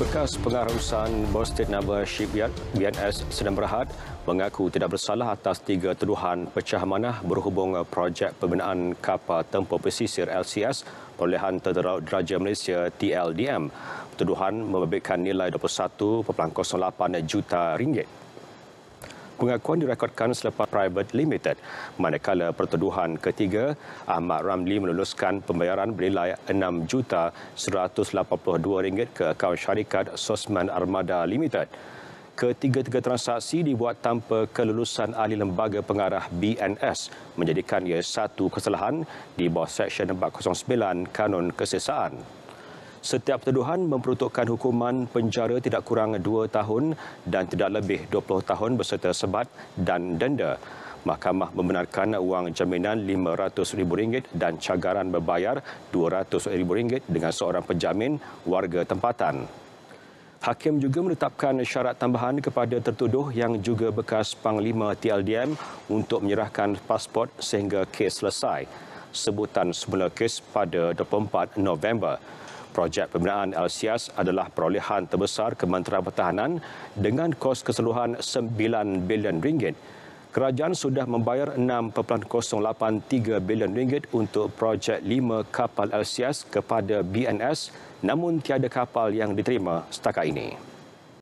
Bekas pengarusan Boston Naval Shipyard BNS Sedang Berhad mengaku tidak bersalah atas tiga tuduhan pecah manah berhubung projek pembinaan kapal tempoh pesisir LCS Perolehan Tentera Deraja Malaysia TLDM. Tuduhan membabitkan nilai 21.08 juta ringgit pengakuan direkodkan selepas Private Limited. Manakala pertuduhan ketiga, Ahmad Ramli meluluskan pembayaran bernilai RM6 juta ke akaun syarikat Sosman Armada Limited. Ketiga-tiga transaksi dibuat tanpa kelulusan ahli lembaga pengarah BNS menjadikan ia satu kesalahan di bawah Seksyen 409 Kanun Kesesaan. Setiap tuduhan memperuntukkan hukuman penjara tidak kurang 2 tahun dan tidak lebih 20 tahun berserta sebat dan denda. Mahkamah membenarkan wang jaminan RM500,000 dan cagaran berbayar RM200,000 dengan seorang penjamin warga tempatan. Hakim juga menetapkan syarat tambahan kepada tertuduh yang juga bekas Panglima TLDM untuk menyerahkan pasport sehingga kes selesai. Sebutan semula kes pada 24 November. Projek pembinaan LCS adalah perolehan terbesar Kementerian Pertahanan dengan kos keseluruhan RM9 bilion. Kerajaan sudah membayar 6.083 bilion ringgit untuk projek 5 kapal LCS kepada BNS namun tiada kapal yang diterima setakat ini.